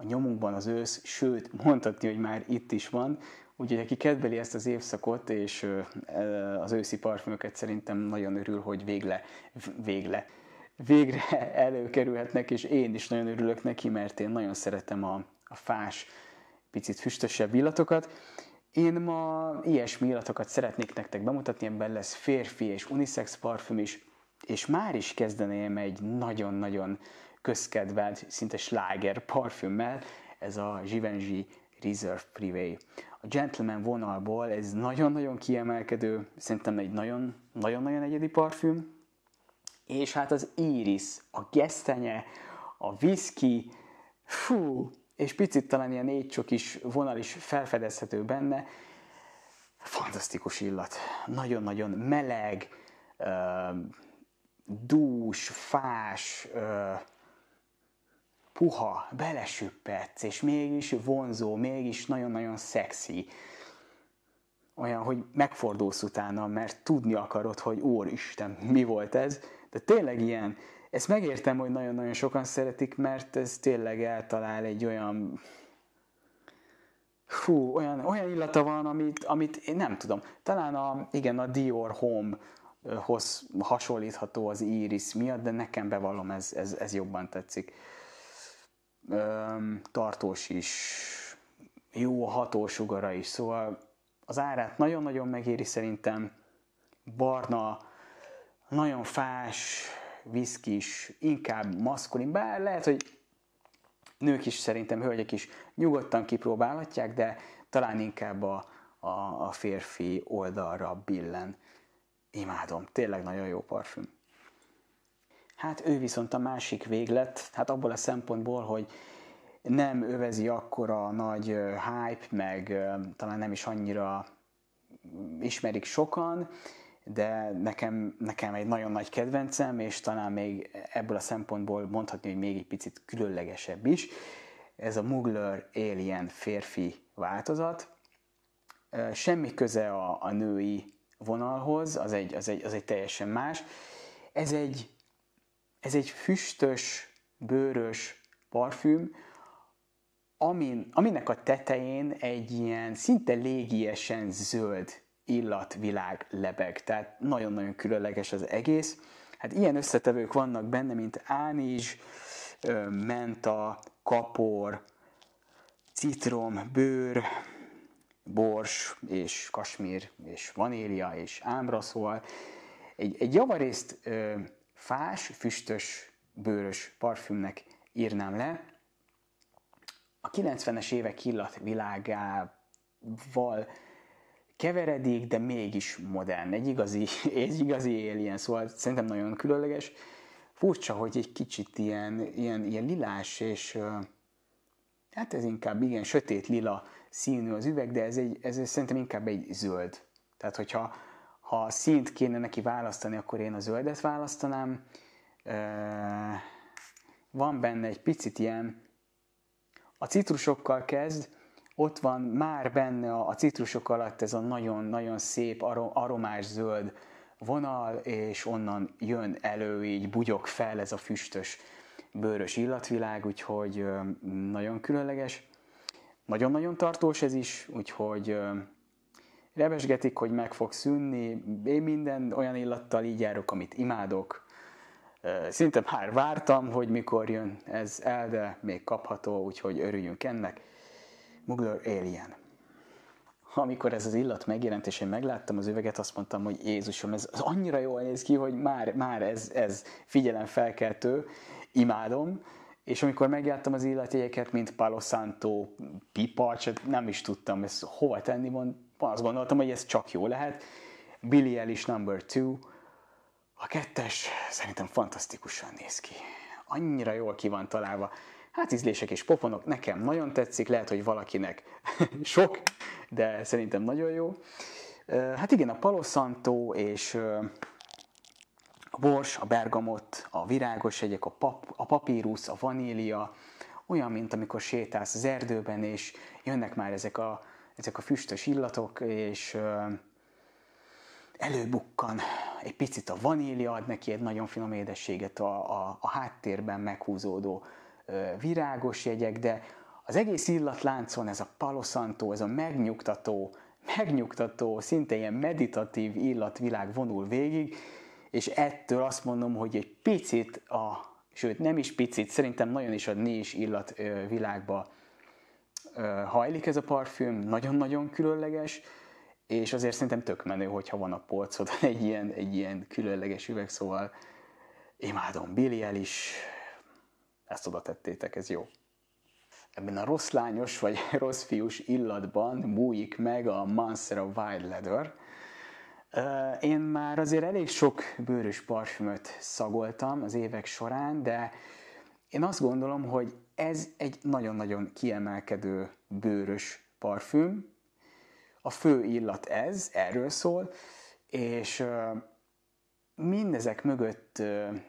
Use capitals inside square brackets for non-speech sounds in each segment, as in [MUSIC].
a nyomunkban az ősz, sőt, mondhatni, hogy már itt is van. Úgyhogy aki kedveli ezt az évszakot, és e, az őszi parfümöket szerintem nagyon örül, hogy végle, végle, végre [LAUGHS] előkerülhetnek, és én is nagyon örülök neki, mert én nagyon szeretem a, a fás, picit füstösebb illatokat. Én ma ilyesmi illatokat szeretnék nektek bemutatni, ebben lesz férfi és unisex parfüm is, és már is kezdeném egy nagyon-nagyon közkedvelt, szinte sláger parfümmel, ez a Givenchy Reserve Privé. A gentleman vonalból ez nagyon-nagyon kiemelkedő, szerintem egy nagyon-nagyon egyedi parfüm, és hát az íris, a gesztenye, a whisky, fú, és picit talán ilyen csok is vonal is felfedezhető benne. Fantasztikus illat. Nagyon-nagyon meleg, dús, fás, puha, belesüppetsz, és mégis vonzó, mégis nagyon-nagyon szexi. Olyan, hogy megfordulsz utána, mert tudni akarod, hogy úristen, mi volt ez. De tényleg ilyen, ezt megértem, hogy nagyon-nagyon sokan szeretik, mert ez tényleg eltalál egy olyan Hú, olyan, olyan illata van, amit, amit én nem tudom. Talán a, igen, a Dior Home hoz hasonlítható az Iris miatt, de nekem bevallom, ez, ez, ez jobban tetszik tartós is, jó a hatósugara is, szóval az árát nagyon-nagyon megéri szerintem, barna, nagyon fás, viszkis, inkább maszkulin, bár lehet, hogy nők is szerintem, hölgyek is nyugodtan kipróbálhatják, de talán inkább a, a, a férfi oldalra billen. Imádom, tényleg nagyon jó parfüm. Hát ő viszont a másik véglet, hát abból a szempontból, hogy nem övezi akkora nagy hype, meg talán nem is annyira ismerik sokan, de nekem, nekem egy nagyon nagy kedvencem, és talán még ebből a szempontból mondhatni, hogy még egy picit különlegesebb is. Ez a Mugler Alien férfi változat. Semmi köze a, a női vonalhoz, az egy, az, egy, az egy teljesen más. Ez egy ez egy füstös, bőrös parfüm, amin, aminek a tetején egy ilyen szinte légiesen zöld illatvilág lebeg. Tehát nagyon-nagyon különleges az egész. Hát ilyen összetevők vannak benne, mint ánizs, menta, kapor, citrom, bőr, bors és kasmír és vanília és ámra, szóval egy, egy javarészt fás, füstös, bőrös parfümnek írnám le. A 90-es évek illatvilágával keveredik, de mégis modern. Egy igazi, egy igazi alien, szóval szerintem nagyon különleges. Furcsa, hogy egy kicsit ilyen, ilyen, ilyen lilás, és hát ez inkább igen, sötét lila színű az üveg, de ez, egy, ez szerintem inkább egy zöld. Tehát, hogyha ha színt kéne neki választani, akkor én a zöldet választanám. Van benne egy picit ilyen, a citrusokkal kezd, ott van már benne a citrusok alatt ez a nagyon-nagyon szép aromás zöld vonal, és onnan jön elő, így bugyog fel ez a füstös, bőrös illatvilág, úgyhogy nagyon különleges. Nagyon-nagyon tartós ez is, úgyhogy rebesgetik, hogy meg fog szűnni, én minden olyan illattal így járok, amit imádok. Szinte már vártam, hogy mikor jön ez el, de még kapható, úgyhogy örüljünk ennek. Mugler Alien. Amikor ez az illat megjelent, és én megláttam az üveget, azt mondtam, hogy Jézusom, ez az annyira jól néz ki, hogy már, már ez, ez figyelemfelkeltő, imádom. És amikor megjártam az illatjegyeket, mint Palo Santo, pipa, nem is tudtam ezt hova tenni, mond, azt gondoltam, hogy ez csak jó lehet. Billy Ellis number two. A kettes szerintem fantasztikusan néz ki. Annyira jól ki van találva. Hát ízlések és pofonok, nekem nagyon tetszik, lehet, hogy valakinek [LAUGHS] sok, de szerintem nagyon jó. Hát igen, a Palosanto és a bors, a bergamot, a virágos egyek, a, pap, a papírusz, a vanília, olyan, mint amikor sétálsz az erdőben, és jönnek már ezek a ezek a füstös illatok, és előbukkan egy picit a vanília, ad neki egy nagyon finom édességet a, a, a háttérben meghúzódó virágos jegyek, de az egész illatláncon ez a paloszantó, ez a megnyugtató, megnyugtató, szinte ilyen meditatív illatvilág vonul végig, és ettől azt mondom, hogy egy picit a, sőt nem is picit, szerintem nagyon is a nés illatvilágba hajlik ez a parfüm, nagyon-nagyon különleges, és azért szerintem tök menő, hogyha van a polcodon egy ilyen, egy ilyen különleges üveg, szóval imádom Billy el is, ezt oda tettétek, ez jó. Ebben a rossz lányos vagy [LAUGHS] rossz fiús illatban bújik meg a Monster of Wild Leather. Én már azért elég sok bőrös parfümöt szagoltam az évek során, de én azt gondolom, hogy ez egy nagyon-nagyon kiemelkedő bőrös parfüm. A fő illat ez, erről szól, és mindezek mögött,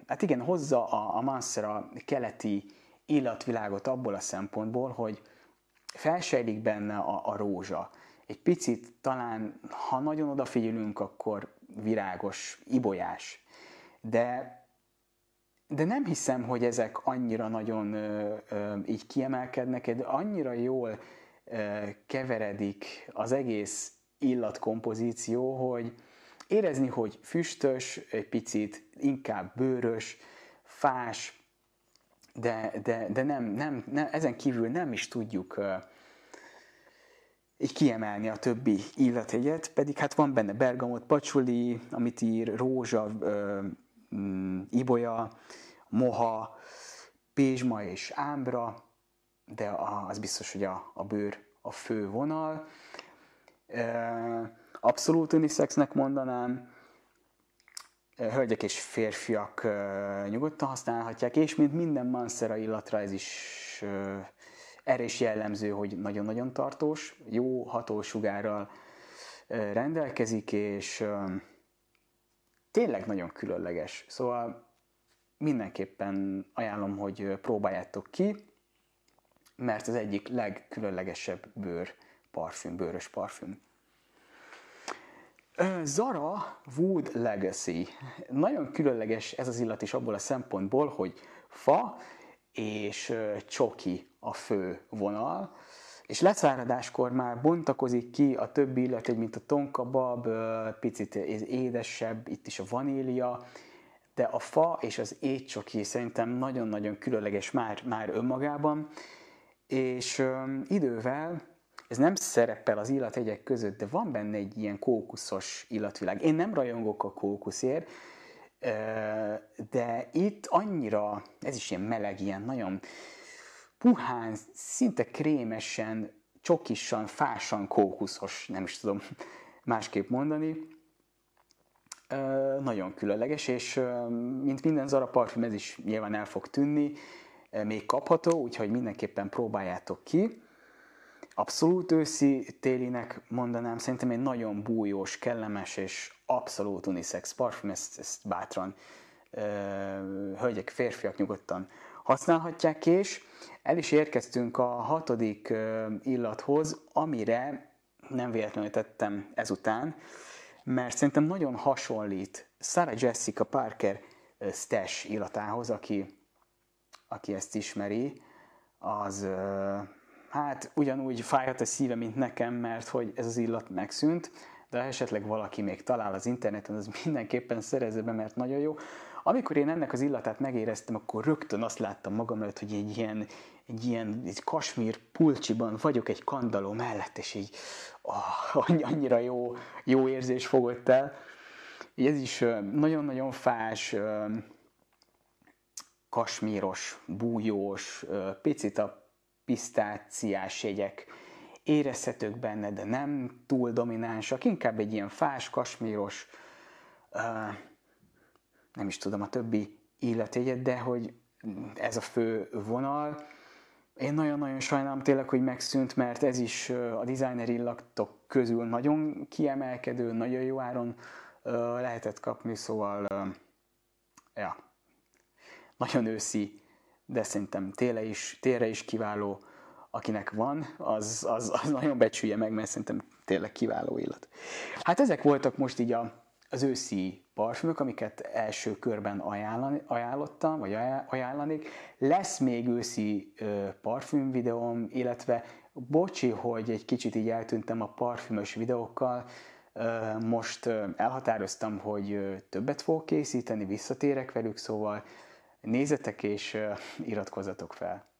hát igen, hozza a, a a keleti illatvilágot abból a szempontból, hogy felsejlik benne a, a rózsa. Egy picit talán, ha nagyon odafigyelünk, akkor virágos, ibolyás. De de nem hiszem, hogy ezek annyira nagyon ö, ö, így kiemelkednek, de annyira jól ö, keveredik az egész illatkompozíció, hogy érezni, hogy füstös, egy picit inkább bőrös, fás, de, de, de nem, nem, nem, ezen kívül nem is tudjuk ö, így kiemelni a többi illathegyet, pedig hát van benne bergamot, pacsuli, amit ír, rózsa, ö, Mm, ibolya, Moha, Pézsma és Ámbra, de az biztos, hogy a, a bőr a fő vonal. Abszolút uniszexnek mondanám, hölgyek és férfiak nyugodtan használhatják, és mint minden Mansera illatra ez is erre is jellemző, hogy nagyon-nagyon tartós, jó hatósugárral rendelkezik, és tényleg nagyon különleges. Szóval mindenképpen ajánlom, hogy próbáljátok ki, mert az egyik legkülönlegesebb bőr parfüm, bőrös parfüm. Zara Wood Legacy. Nagyon különleges ez az illat is abból a szempontból, hogy fa és csoki a fő vonal és leszáradáskor már bontakozik ki a többi illatég, mint a tonka bab, picit édesebb, itt is a vanília, de a fa és az étcsoki szerintem nagyon-nagyon különleges már, már önmagában, és öm, idővel ez nem szerepel az illategyek között, de van benne egy ilyen kókuszos illatvilág. Én nem rajongok a kókuszért, de itt annyira, ez is ilyen meleg, ilyen nagyon puhán, szinte krémesen, csokisan, fásan kókuszos, nem is tudom másképp mondani. Ö, nagyon különleges, és ö, mint minden Zara parfüm, ez is nyilván el fog tűnni, még kapható, úgyhogy mindenképpen próbáljátok ki. Abszolút őszi télinek mondanám, szerintem egy nagyon bújós, kellemes és abszolút unisex parfüm, ezt, ezt bátran ö, hölgyek, férfiak nyugodtan használhatják, és el is érkeztünk a hatodik illathoz, amire nem véletlenül tettem ezután, mert szerintem nagyon hasonlít Sarah Jessica Parker Stash illatához, aki, aki ezt ismeri, az hát ugyanúgy fájhat a szíve, mint nekem, mert hogy ez az illat megszűnt, de ha esetleg valaki még talál az interneten, az [LAUGHS] mindenképpen szerezze be, mert nagyon jó. Amikor én ennek az illatát megéreztem, akkor rögtön azt láttam magam előtt, hogy egy ilyen, egy ilyen egy kasmír pulcsiban vagyok egy kandaló mellett, és így oh, annyira jó, jó érzés fogott el. Így ez is nagyon-nagyon fás, kasmíros, bújós, picit a pisztáciás jegyek érezhetők benne, de nem túl dominánsak, inkább egy ilyen fás, kasmíros, nem is tudom a többi életjegyet, de hogy ez a fő vonal. Én nagyon-nagyon sajnálom tényleg, hogy megszűnt, mert ez is a designer illatok közül nagyon kiemelkedő, nagyon jó áron lehetett kapni, szóval ja, nagyon őszi, de szerintem téle is, tére is kiváló, akinek van, az, az, az nagyon becsülje meg, mert szerintem tényleg kiváló illat. Hát ezek voltak most így a az őszi parfümök, amiket első körben ajánlani, ajánlottam, vagy ajánlanék. Lesz még őszi parfüm videóm, illetve bocsi, hogy egy kicsit így eltűntem a parfümös videókkal, most elhatároztam, hogy többet fogok készíteni, visszatérek velük, szóval nézzetek és iratkozzatok fel.